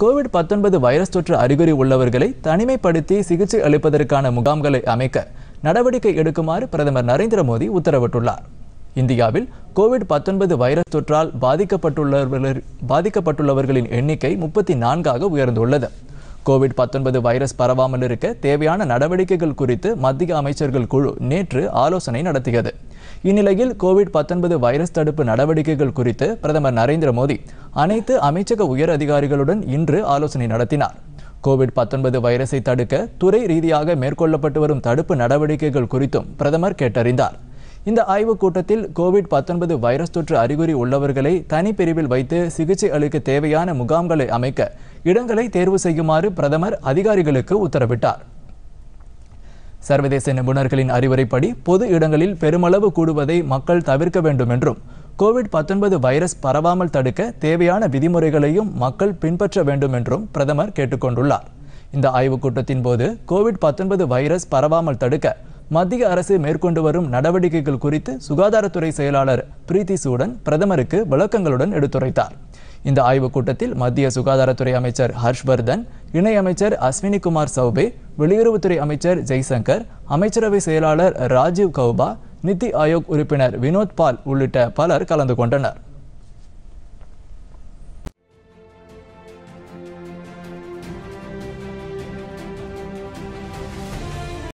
Covid பத்தொன்பது virus தொற்று அறிகுறி உள்ளவர்களை தனிமைப்படுத்தி சிகிச்சை அளிப்பதற்கான முகாம்களை அமைக்க நடவடிக்கை எடுக்குமாறு பிரதமர் நரேந்திர மோடி உத்தரவிட்டுள்ளார் இந்தியாவில் கோவிட் பத்தொன்பது வைரஸ் தொற்றால் பாதிக்கப்பட்டுள்ளவர்கள் பாதிக்கப்பட்டுள்ளவர்களின் எண்ணிக்கை முப்பத்தி நான்காக உயர்ந்துள்ளது கோவிட் பத்தொன்பது வைரஸ் பரவாமல் இருக்க தேவையான நடவடிக்கைகள் குறித்து மத்திய அமைச்சர்கள் குழு நேற்று ஆலோசனை நடத்தியது இந்நிலையில் கோவிட் பத்தொன்பது வைரஸ் தடுப்பு நடவடிக்கைகள் குறித்து பிரதமர் நரேந்திர மோடி அனைத்து அமைச்சக உயர் அதிகாரிகளுடன் இன்று ஆலோசனை நடத்தினார் கோவிட் பத்தொன்பது வைரஸை தடுக்க துறை ரீதியாக மேற்கொள்ளப்பட்டு வரும் தடுப்பு நடவடிக்கைகள் குறித்தும் பிரதமர் கேட்டறிந்தார் இந்த ஆய்வுக் கூட்டத்தில் கோவிட் பத்தொன்பது வைரஸ் தொற்று அறிகுறி உள்ளவர்களை தனிப்பிரிவில் வைத்து சிகிச்சை அளிக்க தேவையான முகாம்களை அமைக்க இடங்களை தேர்வு செய்யுமாறு பிரதமர் அதிகாரிகளுக்கு உத்தரவிட்டார் சர்வதேச நிபுணர்களின் அறிவுரைப்படி பொது இடங்களில் பெருமளவு கூடுவதை மக்கள் தவிர்க்க வேண்டும் என்றும் கோவிட் பத்தொன்பது வைரஸ் பரவாமல் தடுக்க தேவையான விதிமுறைகளையும் மக்கள் பின்பற்ற வேண்டும் என்றும் பிரதமர் கேட்டுக்கொண்டுள்ளார் இந்த ஆய்வுக் கூட்டத்தின் போது கோவிட் பத்தொன்பது வைரஸ் பரவாமல் தடுக்க மத்திய அரசு மேற்கொண்டு வரும் நடவடிக்கைகள் குறித்து சுகாதாரத்துறை செயலாளர் பிரீத்தி சூடன் பிரதமருக்கு விளக்கங்களுடன் எடுத்துரைத்தார் இந்த ஆய்வுக் கூட்டத்தில் மத்திய சுகாதாரத்துறை அமைச்சர் ஹர்ஷ்வர்தன் இணையமைச்சர் அஸ்வினி குமார் சௌபே வெளியுறவுத்துறை அமைச்சர் ஜெய்சங்கர் அமைச்சரவை செயலாளர் ராஜீவ் கௌபா நித்தி ஆயோக் உறுப்பினர் வினோத் பால் உள்ளிட்ட பலர் கலந்து கொண்டனர்